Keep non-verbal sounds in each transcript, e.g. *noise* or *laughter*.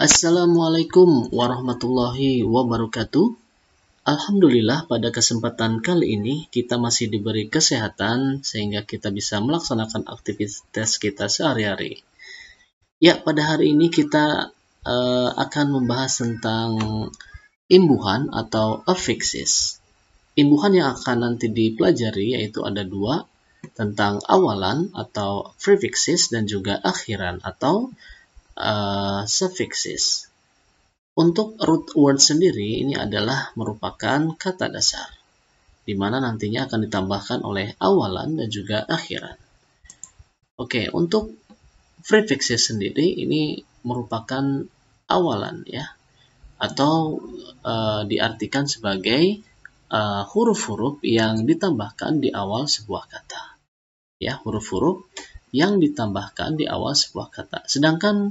Assalamualaikum warahmatullahi wabarakatuh. Alhamdulillah pada kesempatan kali ini kita masih diberi kesehatan sehingga kita bisa melaksanakan aktivitas kita sehari-hari. Ya, pada hari ini kita uh, akan membahas tentang imbuhan atau affixes. Imbuhan yang akan nanti dipelajari yaitu ada dua, tentang awalan atau prefixes dan juga akhiran atau uh, suffixes. Untuk root word sendiri ini adalah merupakan kata dasar, di mana nantinya akan ditambahkan oleh awalan dan juga akhiran. Oke, untuk prefixes sendiri ini merupakan awalan ya, atau uh, diartikan sebagai eh, huruf-huruf yang ditambahkan di awal sebuah kata. Ya, huruf-huruf yang ditambahkan di awal sebuah kata. Sedangkan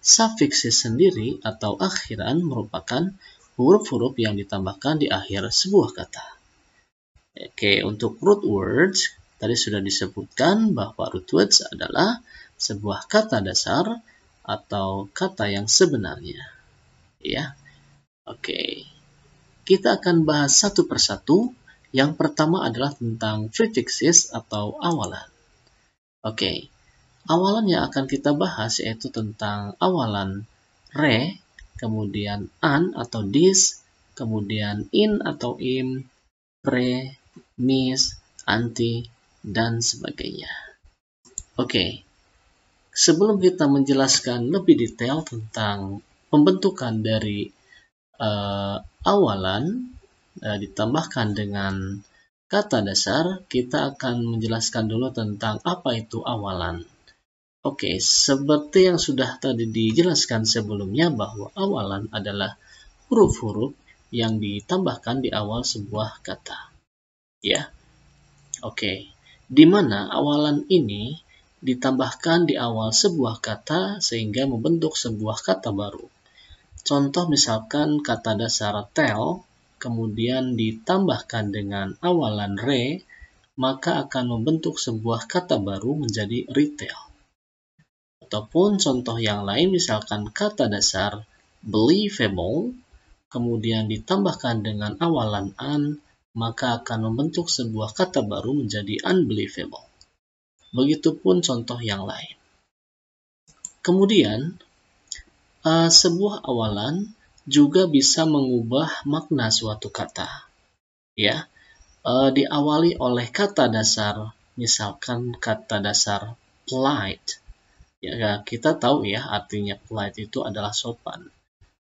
suffixes sendiri atau akhiran merupakan huruf-huruf yang ditambahkan di akhir sebuah kata. Oke, untuk root words, tadi sudah disebutkan bahwa root words adalah sebuah kata dasar atau kata yang sebenarnya. Ya, oke. Kita akan bahas satu persatu. Yang pertama adalah tentang prefixes atau awalan. Oke, okay. awalan yang akan kita bahas yaitu tentang awalan re, kemudian an atau dis, kemudian in atau im, pre, mis, anti, dan sebagainya. Oke, okay. sebelum kita menjelaskan lebih detail tentang pembentukan dari uh, awalan, uh, ditambahkan dengan kata dasar, kita akan menjelaskan dulu tentang apa itu awalan. Oke, seperti yang sudah tadi dijelaskan sebelumnya bahwa awalan adalah huruf-huruf yang ditambahkan di awal sebuah kata. Ya. Oke. Di mana awalan ini ditambahkan di awal sebuah kata sehingga membentuk sebuah kata baru. Contoh misalkan kata dasar tell kemudian ditambahkan dengan awalan re, maka akan membentuk sebuah kata baru menjadi retail. Ataupun contoh yang lain misalkan kata dasar believable, kemudian ditambahkan dengan awalan an, maka akan membentuk sebuah kata baru menjadi unbelievable. Begitupun contoh yang lain. Kemudian, eh, sebuah awalan juga bisa mengubah makna suatu kata. Ya, e, diawali oleh kata dasar, misalkan kata dasar polite. Ya, kita tahu ya artinya polite itu adalah sopan.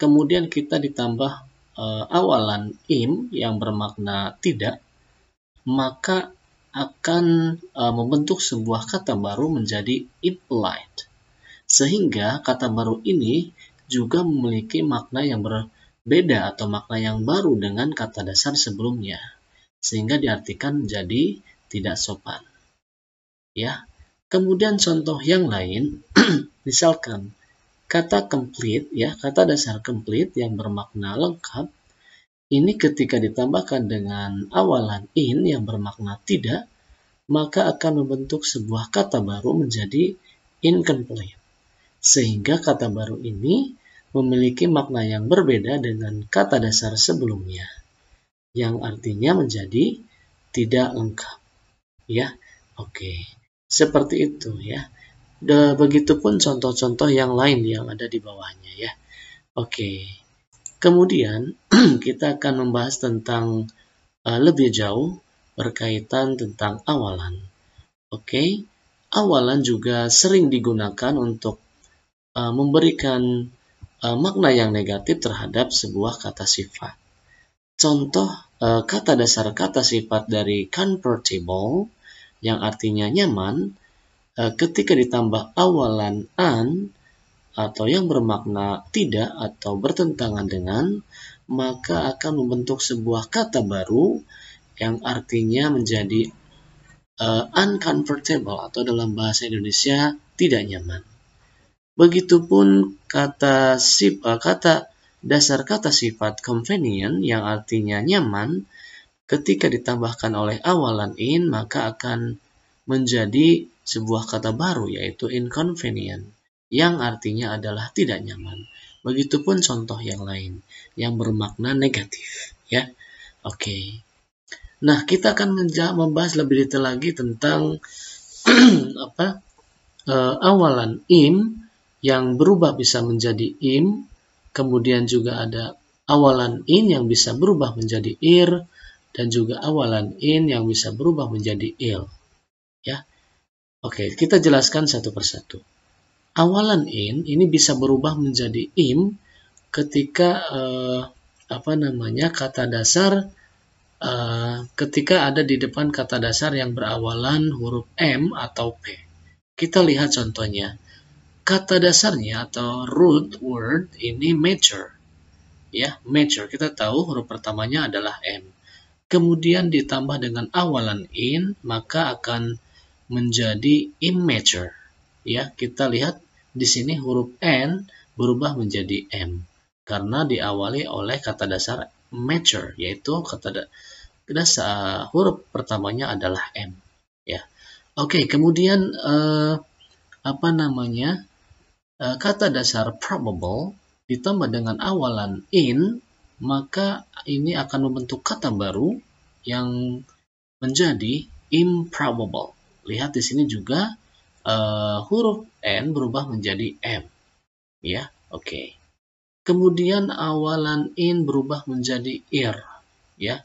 Kemudian kita ditambah e, awalan im yang bermakna tidak, maka akan e, membentuk sebuah kata baru menjadi impolite. Sehingga kata baru ini juga memiliki makna yang berbeda atau makna yang baru dengan kata dasar sebelumnya, sehingga diartikan jadi tidak sopan. Ya. Kemudian contoh yang lain, *clears throat* misalkan kata complete ya, kata dasar complete yang bermakna lengkap ini ketika ditambahkan dengan awalan in yang bermakna tidak, maka akan membentuk sebuah kata baru menjadi incomplete sehingga kata baru ini memiliki makna yang berbeda dengan kata dasar sebelumnya, yang artinya menjadi tidak lengkap. Ya, oke, seperti itu ya. De, begitupun contoh-contoh yang lain yang ada di bawahnya ya. Oke, kemudian *clears throat* kita akan membahas tentang uh, lebih jauh berkaitan tentang awalan. Oke, awalan juga sering digunakan untuk Eh, memberikan eh, makna yang negatif terhadap sebuah kata sifat. Contoh eh, kata dasar kata sifat dari comfortable yang artinya nyaman ketika ditambah awalan an atau yang bermakna tidak atau bertentangan dengan maka akan membentuk sebuah kata baru yang artinya menjadi uh, uncomfortable atau dalam bahasa Indonesia tidak nyaman. Begitupun kata eh, kata dasar kata sifat convenient yang artinya nyaman ketika ditambahkan oleh awalan in maka akan menjadi sebuah kata baru yaitu inconvenient yang artinya adalah tidak nyaman. Begitupun contoh yang lain yang bermakna negatif ya. Oke. Okay. Nah, kita akan membahas lebih detail lagi tentang *clears throat* apa? Uh, awalan in yang berubah bisa menjadi im, kemudian juga ada awalan in yang bisa berubah menjadi ir, dan juga awalan in yang bisa berubah menjadi il. Ya, Oke, kita jelaskan satu persatu. Awalan in ini bisa berubah menjadi im ketika eh, apa namanya kata dasar eh, ketika ada di depan kata dasar yang berawalan huruf m atau p. Kita lihat contohnya kata dasarnya atau root word ini mature. Ya, mature. Kita tahu huruf pertamanya adalah M. Kemudian ditambah dengan awalan in, maka akan menjadi immature. Ya, kita lihat di sini huruf N berubah menjadi M karena diawali oleh kata dasar mature, yaitu kata da dasar huruf pertamanya adalah M. Ya. Oke, kemudian eh, apa namanya? Eh, kata dasar probable ditambah dengan awalan in, maka ini akan membentuk kata baru yang menjadi improbable. Lihat di sini juga uh, huruf n berubah menjadi m. Ya, oke. Okay. Kemudian awalan in berubah menjadi ir, ya.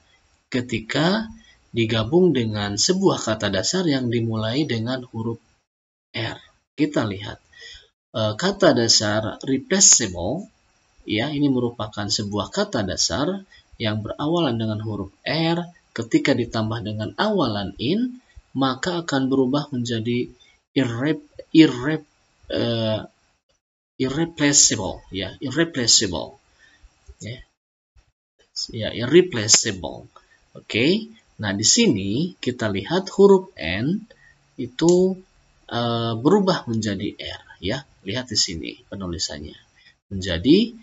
Ketika digabung dengan sebuah kata dasar yang dimulai dengan huruf r. Kita lihat Eh, kata dasar replaceable ya ini merupakan sebuah kata dasar yang berawalan dengan huruf r ketika ditambah dengan awalan in maka akan berubah menjadi irrep, irrep, uh, irreplaceable ya irreplaceable ya, ya irreplaceable oke okay. nah di sini kita lihat huruf n itu uh, berubah menjadi r ya lihat di sini penulisannya menjadi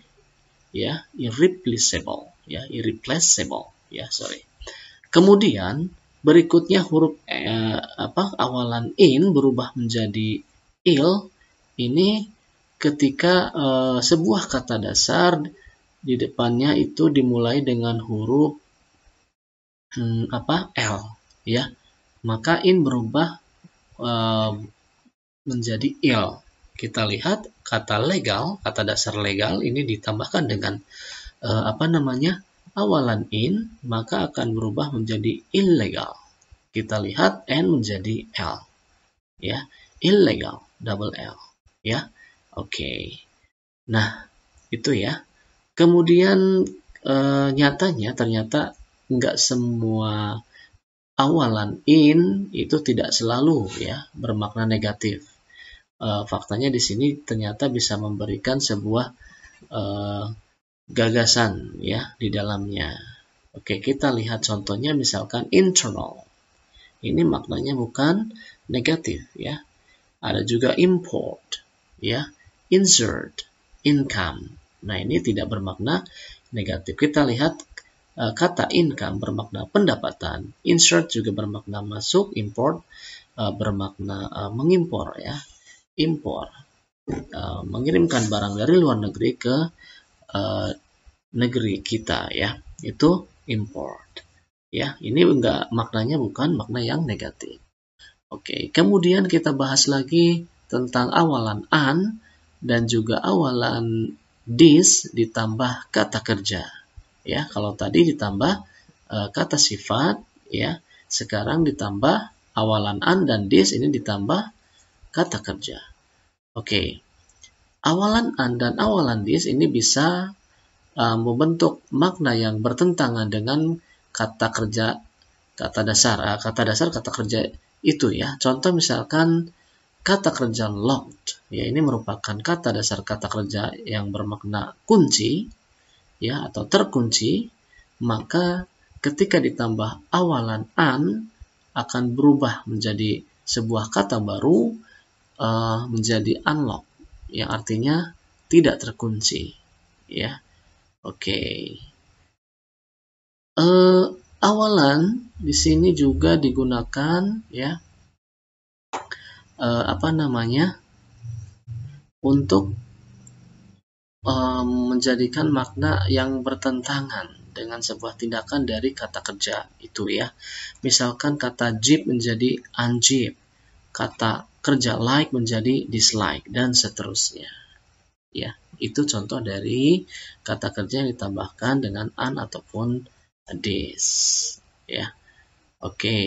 ya irreplaceable ya irreplaceable ya sorry kemudian berikutnya huruf eh, apa awalan in berubah menjadi il ini ketika eh, sebuah kata dasar di depannya itu dimulai dengan huruf hmm, apa l ya maka in berubah eh, menjadi il kita lihat kata legal, kata dasar legal ini ditambahkan dengan uh, apa namanya awalan in, maka akan berubah menjadi illegal. Kita lihat n menjadi l, ya illegal double l, ya oke. Okay. Nah itu ya. Kemudian eh, nyatanya ternyata nggak semua awalan in itu tidak selalu ya bermakna negatif uh, faktanya di sini ternyata bisa memberikan sebuah uh, gagasan ya di dalamnya. Oke, kita lihat contohnya misalkan internal. Ini maknanya bukan negatif ya. Ada juga import ya, insert, income. Nah, ini tidak bermakna negatif. Kita lihat eh, kata income bermakna pendapatan, insert juga bermakna masuk, import bermakna mengimpor ya impor eh, mengirimkan barang dari luar negeri ke eh, negeri kita ya itu import ya ini enggak maknanya bukan makna yang negatif oke kemudian kita bahas lagi tentang awalan an dan juga awalan dis ditambah kata kerja ya kalau tadi ditambah eh, kata sifat ya sekarang ditambah awalan an dan dis ini ditambah kata kerja. Oke, okay. awalan an dan awalan this ini bisa uh, membentuk makna yang bertentangan dengan kata kerja kata dasar uh, kata dasar kata kerja itu ya. Contoh misalkan kata kerja locked ya ini merupakan kata dasar kata kerja yang bermakna kunci ya atau terkunci maka ketika ditambah awalan an akan berubah menjadi sebuah kata baru uh, menjadi unlock yang artinya tidak terkunci ya oke okay. uh, eh, awalan di sini juga digunakan ya uh, apa namanya untuk menjadikan makna yang bertentangan dengan sebuah tindakan dari kata kerja itu ya misalkan kata jeep menjadi anjib kata kerja like menjadi dislike dan seterusnya. Ya, itu contoh dari kata kerja yang ditambahkan dengan an ataupun this. Ya. Oke. Okay.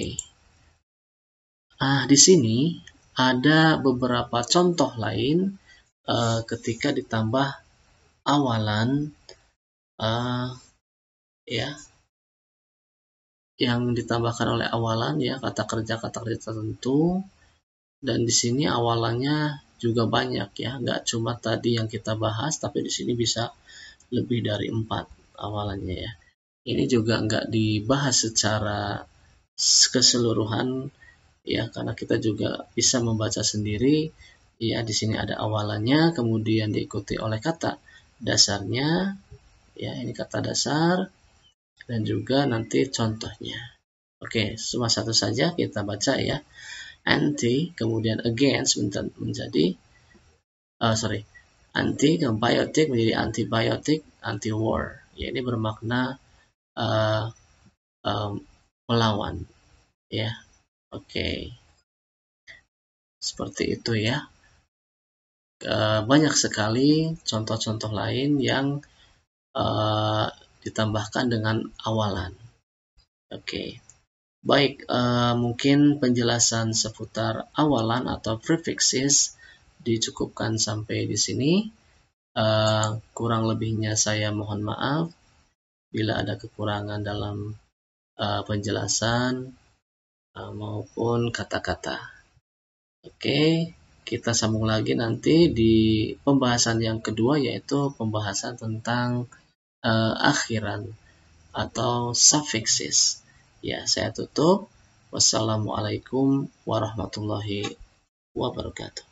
Ah, di sini ada beberapa contoh lain uh, ketika ditambah awalan uh, ya yang ditambahkan oleh awalan ya kata kerja kata kerja tertentu dan di sini awalannya juga banyak ya nggak cuma tadi yang kita bahas tapi di sini bisa lebih dari empat awalannya ya iya. ini juga nggak dibahas secara keseluruhan ya karena kita juga bisa membaca sendiri ya di sini ada awalannya kemudian diikuti oleh kata dasarnya ya ini kata dasar dan juga nanti contohnya oke cuma satu saja kita baca ya anti kemudian against menjadi uh, sorry anti biotik menjadi antibiotik anti war ya ini bermakna uh, um, melawan ya oke okay. seperti itu ya uh, banyak sekali contoh-contoh lain yang uh, ditambahkan dengan awalan oke okay. Baik, uh, mungkin penjelasan seputar awalan atau prefixes dicukupkan sampai di sini. Uh, kurang lebihnya saya mohon maaf bila ada kekurangan dalam uh, penjelasan uh, maupun kata-kata. Oke, okay, kita sambung lagi nanti di pembahasan yang kedua yaitu pembahasan tentang uh, akhiran atau suffixes. Ya, saya tutup. Wassalamualaikum warahmatullahi wabarakatuh.